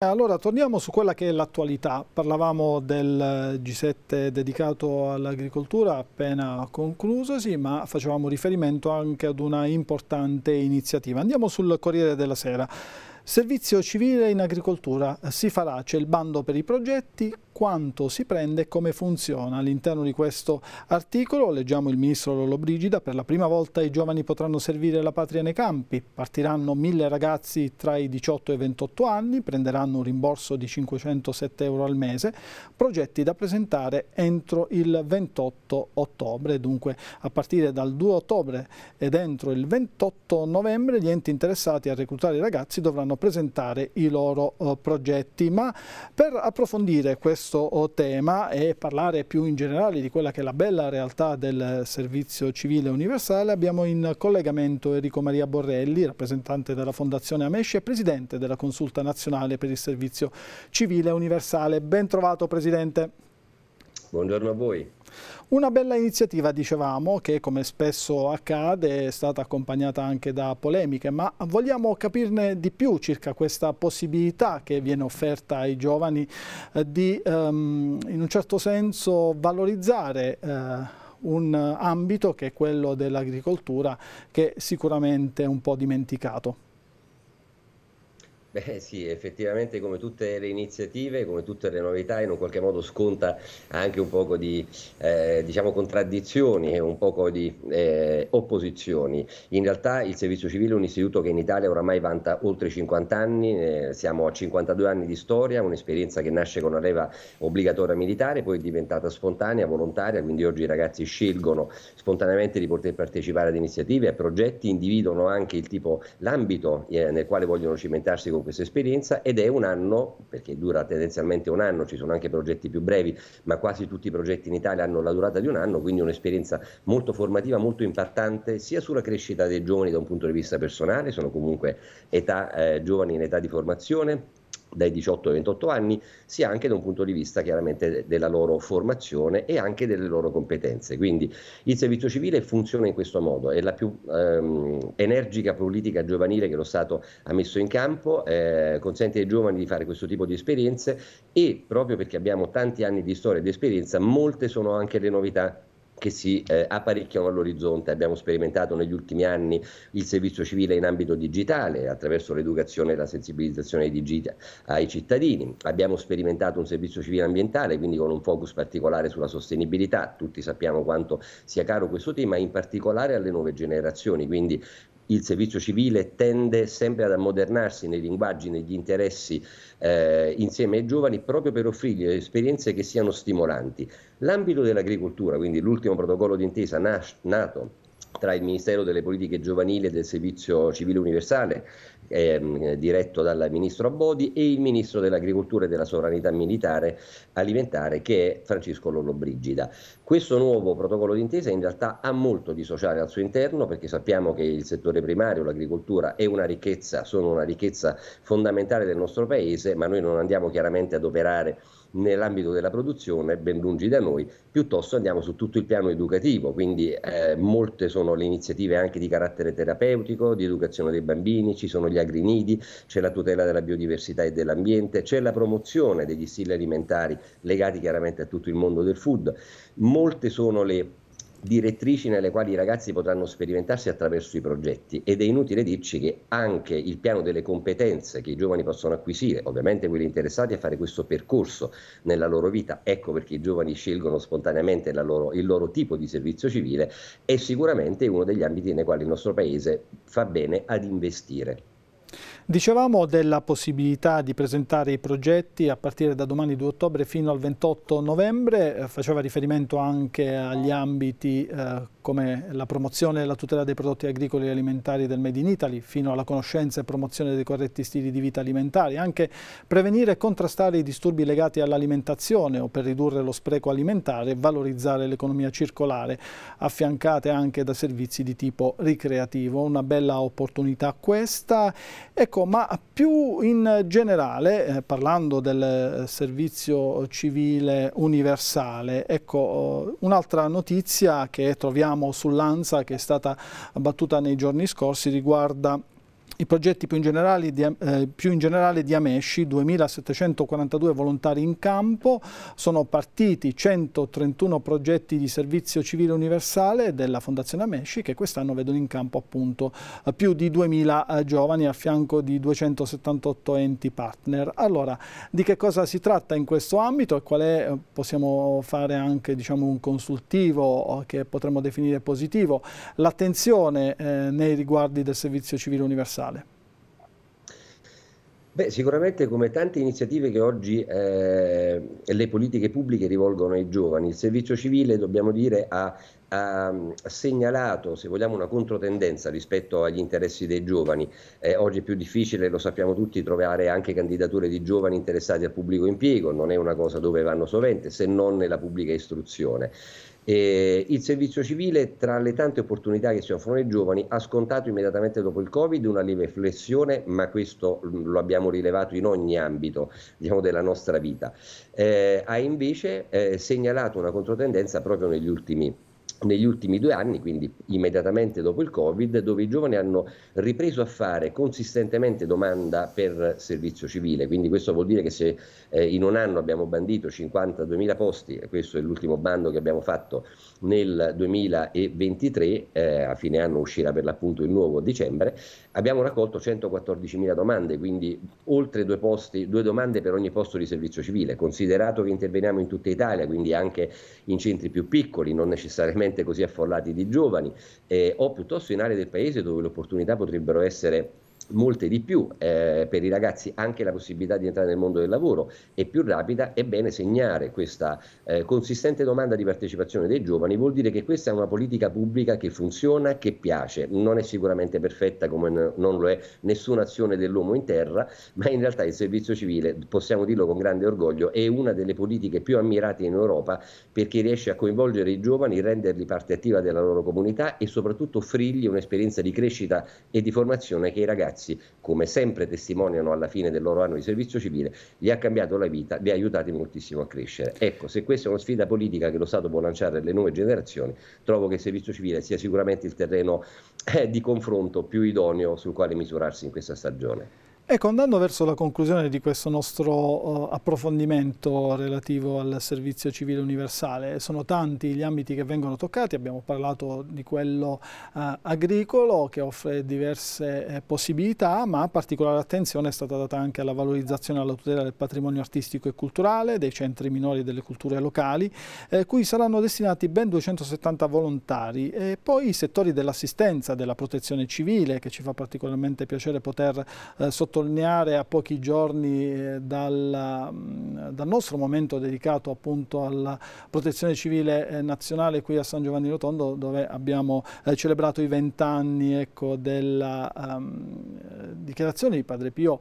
Allora, torniamo su quella che è l'attualità. Parlavamo del eh, G7 dedicato all'agricoltura appena conclusosi, ma facevamo riferimento anche ad una importante iniziativa. Andiamo sul Corriere della Sera. Servizio civile in agricoltura. Si farà, c'è il bando per i progetti, quanto si prende e come funziona. All'interno di questo articolo leggiamo il ministro Lollobrigida, per la prima volta i giovani potranno servire la patria nei campi, partiranno mille ragazzi tra i 18 e i 28 anni, prenderanno un rimborso di 507 euro al mese, progetti da presentare entro il 28 ottobre, dunque a partire dal 2 ottobre ed entro il 28 novembre gli enti interessati a reclutare i ragazzi dovranno presentare i loro eh, progetti, ma per approfondire questo contesto tema e parlare più in generale di quella che è la bella realtà del servizio civile universale, abbiamo in collegamento Enrico Maria Borrelli, rappresentante della Fondazione Amesci e presidente della Consulta Nazionale per il Servizio Civile Universale. Ben trovato Presidente. Buongiorno a voi. Una bella iniziativa, dicevamo, che come spesso accade è stata accompagnata anche da polemiche, ma vogliamo capirne di più circa questa possibilità che viene offerta ai giovani eh, di ehm, in un certo senso valorizzare eh, un ambito che è quello dell'agricoltura che è sicuramente è un po' dimenticato. Beh sì, effettivamente come tutte le iniziative, come tutte le novità, in un qualche modo sconta anche un poco di eh, diciamo contraddizioni e un poco di eh, opposizioni. In realtà il servizio civile è un istituto che in Italia oramai vanta oltre 50 anni, eh, siamo a 52 anni di storia, un'esperienza che nasce con la leva obbligatoria militare, poi è diventata spontanea, volontaria, quindi oggi i ragazzi scelgono spontaneamente di poter partecipare ad iniziative, a progetti, individuano anche il tipo, l'ambito eh, nel quale vogliono cimentarsi con questa esperienza ed è un anno, perché dura tendenzialmente un anno, ci sono anche progetti più brevi, ma quasi tutti i progetti in Italia hanno la durata di un anno, quindi un'esperienza molto formativa, molto impattante sia sulla crescita dei giovani da un punto di vista personale, sono comunque età, eh, giovani in età di formazione, dai 18 ai 28 anni, sia anche da un punto di vista chiaramente della loro formazione e anche delle loro competenze. Quindi il servizio civile funziona in questo modo, è la più ehm, energica politica giovanile che lo Stato ha messo in campo, eh, consente ai giovani di fare questo tipo di esperienze e proprio perché abbiamo tanti anni di storia e di esperienza, molte sono anche le novità che si eh, apparecchiano all'orizzonte. Abbiamo sperimentato negli ultimi anni il servizio civile in ambito digitale attraverso l'educazione e la sensibilizzazione digita- ai cittadini. Abbiamo sperimentato un servizio civile ambientale, quindi con un focus particolare sulla sostenibilità. Tutti sappiamo quanto sia caro questo tema, in particolare alle nuove generazioni, quindi il servizio civile tende sempre ad ammodernarsi nei linguaggi, negli interessi eh, insieme ai giovani proprio per offrirgli esperienze che siano stimolanti. L'ambito dell'agricoltura, quindi l'ultimo protocollo d'intesa nas- nato tra il Ministero delle Politiche Giovanili e del Servizio Civile Universale, ehm, diretto dal Ministro Abodi, e il Ministro dell'Agricoltura e della Sovranità Militare Alimentare, che è Francesco Lollobrigida. Questo nuovo protocollo d'intesa in realtà ha molto di sociale al suo interno perché sappiamo che il settore primario, l'agricoltura, è una ricchezza, sono una ricchezza fondamentale del nostro paese, ma noi non andiamo chiaramente ad operare nell'ambito della produzione, ben lungi da noi, piuttosto andiamo su tutto il piano educativo, quindi eh, molte sono le iniziative anche di carattere terapeutico, di educazione dei bambini, ci sono gli agrinidi, c'è la tutela della biodiversità e dell'ambiente, c'è la promozione degli stili alimentari legati chiaramente a tutto il mondo del food. Mol molte sono le direttrici nelle quali i ragazzi potranno sperimentarsi attraverso i progetti ed è inutile dirci che anche il piano delle competenze che i giovani possono acquisire, ovviamente quelli interessati a fare questo percorso nella loro vita, ecco perché i giovani scelgono spontaneamente loro, il loro tipo di servizio civile, è sicuramente uno degli ambiti nei quali il nostro Paese fa bene ad investire. Dicevamo della possibilità di presentare i progetti a partire da domani 2 ottobre fino al 28 novembre, eh, faceva riferimento anche agli ambiti eh, come la promozione e la tutela dei prodotti agricoli e alimentari del Made in Italy, fino alla conoscenza e promozione dei corretti stili di vita alimentari, anche prevenire e contrastare i disturbi legati all'alimentazione o per ridurre lo spreco alimentare, e valorizzare l'economia circolare, affiancate anche da servizi di tipo ricreativo. Una bella opportunità questa. Ecco, Ecco, ma più in generale, eh, parlando del eh, servizio civile universale, ecco, oh, un'altra notizia che troviamo sull'ANSA che è stata battuta nei giorni scorsi riguarda i progetti più in generale di, eh, più in generale di Amesci, 2.742 volontari in campo, sono partiti 131 progetti di servizio civile universale della Fondazione Amesci che quest'anno vedono in campo appunto eh, più di 2.000 eh, giovani a fianco di 278 enti partner. Allora, di che cosa si tratta in questo ambito e qual è, eh, possiamo fare anche diciamo, un consultivo che potremmo definire positivo, l'attenzione eh, nei riguardi del servizio civile universale trasversale? Beh, sicuramente come tante iniziative che oggi eh, le politiche pubbliche rivolgono ai giovani, il servizio civile, dobbiamo dire, ha, ha mm, segnalato, se vogliamo, una controtendenza rispetto agli interessi dei giovani. Eh, oggi è più difficile, lo sappiamo tutti, trovare anche candidature di giovani interessati al pubblico impiego, non è una cosa dove vanno sovente, se non nella pubblica istruzione. Eh, il servizio civile, tra le tante opportunità che si offrono ai giovani, ha scontato immediatamente dopo il Covid una lieve flessione, ma questo mm, lo abbiamo rilevato in ogni ambito diciamo, della nostra vita. Eh, ha invece eh, segnalato una controtendenza proprio negli ultimi anni negli ultimi due anni, quindi immediatamente dopo il Covid, dove i giovani hanno ripreso a fare consistentemente domanda per servizio civile. Quindi questo vuol dire che se eh, in un anno abbiamo bandito 52.000 posti, e questo è l'ultimo bando che abbiamo fatto nel 2023, eh, a fine anno uscirà per l'appunto il nuovo dicembre, abbiamo raccolto 114.000 domande, quindi oltre due, posti, due domande per ogni posto di servizio civile, considerato che interveniamo in tutta Italia, quindi anche in centri più piccoli, non necessariamente sicuramente così affollati di giovani, eh, o piuttosto in aree del paese dove le opportunità potrebbero essere molte di più eh, per i ragazzi anche la possibilità di entrare nel mondo del lavoro è più rapida, è bene segnare questa eh, consistente domanda di partecipazione dei giovani, vuol dire che questa è una politica pubblica che funziona, che piace, non è sicuramente perfetta come n- non lo è nessuna azione dell'uomo in terra, ma in realtà il servizio civile, possiamo dirlo con grande orgoglio, è una delle politiche più ammirate in Europa perché riesce a coinvolgere i giovani, renderli parte attiva della loro comunità e soprattutto offrirgli un'esperienza di crescita e di formazione che i ragazzi ragazzi, come sempre testimoniano alla fine del loro anno di servizio civile, gli ha cambiato la vita, vi ha aiutati moltissimo a crescere. Ecco, se questa è una sfida politica che lo Stato può lanciare alle nuove generazioni, trovo che il servizio civile sia sicuramente il terreno eh, di confronto più idoneo sul quale misurarsi in questa stagione. Ecco, andando verso la conclusione di questo nostro uh, approfondimento relativo al servizio civile universale, sono tanti gli ambiti che vengono toccati, abbiamo parlato di quello uh, agricolo che offre diverse eh, possibilità, ma particolare attenzione è stata data anche alla valorizzazione e alla tutela del patrimonio artistico e culturale, dei centri minori e delle culture locali, eh, cui saranno destinati ben 270 volontari e poi i settori dell'assistenza, della protezione civile, che ci fa particolarmente piacere poter eh, sottolineare sottolineare a pochi giorni eh, dal, mm, dal, nostro momento dedicato appunto alla protezione civile eh, nazionale qui a San Giovanni Rotondo dove abbiamo eh, celebrato i vent'anni ecco, della um, dichiarazione di Padre Pio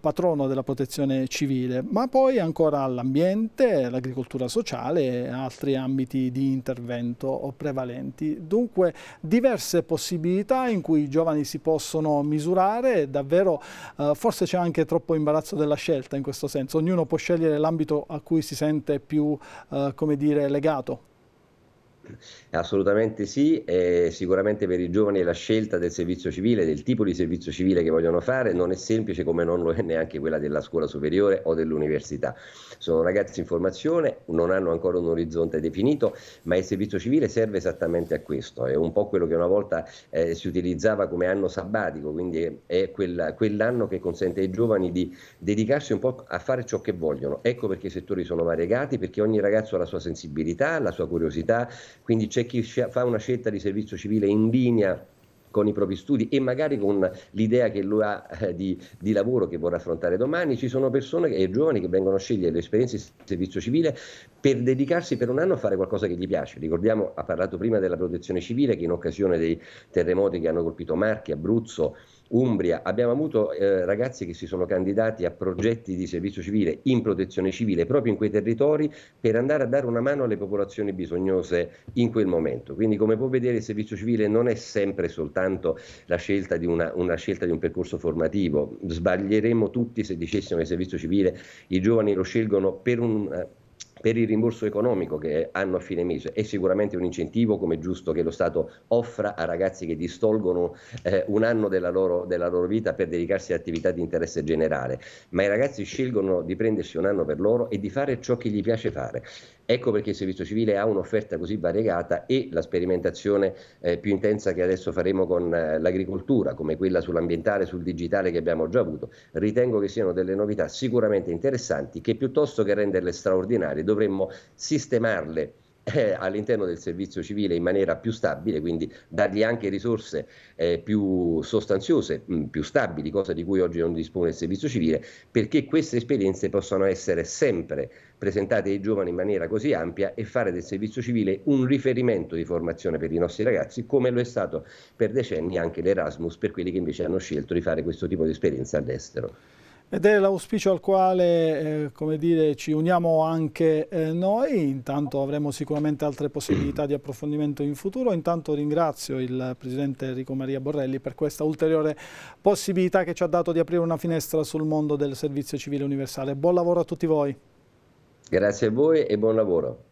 patrono della protezione civile ma poi ancora all'ambiente, l'agricoltura sociale e altri ambiti di intervento prevalenti. Dunque diverse possibilità in cui i giovani si possono misurare davvero eh, forse c'è anche troppo imbarazzo della scelta in questo senso, ognuno può scegliere l'ambito a cui si sente più eh, dire, legato. Eh, assolutamente sì, e sicuramente per i giovani la scelta del servizio civile, del tipo di servizio civile che vogliono fare, non è semplice come non lo è neanche quella della scuola superiore o dell'università. Sono ragazzi in formazione, non hanno ancora un orizzonte definito, ma il servizio civile serve esattamente a questo, è un po' quello che una volta eh, si utilizzava come anno sabbatico, quindi è quella, quell'anno che consente ai giovani di dedicarsi un po' a fare ciò che vogliono. Ecco perché i settori sono variegati, perché ogni ragazzo ha la sua sensibilità, la sua curiosità, quindi c'è chi fa una scelta di servizio civile in linea con i propri studi e magari con l'idea che lui ha eh, di, di, lavoro che vorrà affrontare domani. Ci sono persone e giovani che vengono a scegliere le esperienze di servizio civile per dedicarsi per un anno a fare qualcosa che gli piace. Ricordiamo, ha parlato prima della protezione civile che in occasione dei terremoti che hanno colpito Marchi, Abruzzo, Umbria, abbiamo avuto eh, ragazzi che si sono candidati a progetti di servizio civile in protezione civile proprio in quei territori per andare a dare una mano alle popolazioni bisognose in quel momento. Quindi come può vedere il servizio civile non è sempre soltanto la scelta di, una, una scelta di un percorso formativo, sbaglieremmo tutti se dicessimo che il servizio civile i giovani lo scelgono per un per il rimborso economico che hanno a fine mese. È sicuramente un incentivo, come è giusto che lo Stato offra a ragazzi che distolgono eh, un anno della loro, della loro, vita per dedicarsi a attività di interesse generale, ma i ragazzi scelgono di prendersi un anno per loro e di fare ciò che gli piace fare. Ecco perché il servizio civile ha un'offerta così variegata e la sperimentazione eh, più intensa che adesso faremo con eh, l'agricoltura, come quella sull'ambientale, sul digitale che abbiamo già avuto, ritengo che siano delle novità sicuramente interessanti che piuttosto che renderle straordinarie dovremmo sistemarle eh, all'interno del servizio civile in maniera più stabile, quindi dargli anche risorse eh, più sostanziose, mh, mm, più stabili, cosa di cui oggi non dispone il servizio civile, perché queste esperienze possano essere sempre presentate ai giovani in maniera così ampia e fare del servizio civile un riferimento di formazione per i nostri ragazzi, come lo è stato per decenni anche l'Erasmus per quelli che invece hanno scelto di fare questo tipo di esperienza all'estero. Ed è l'auspicio al quale eh, dire, ci uniamo anche eh, noi, intanto avremo sicuramente altre possibilità di approfondimento in futuro, intanto ringrazio il Presidente Enrico Maria Borrelli per questa ulteriore possibilità che ci ha dato di aprire una finestra sul mondo del servizio civile universale. Buon lavoro a tutti voi. Grazie a voi e buon lavoro.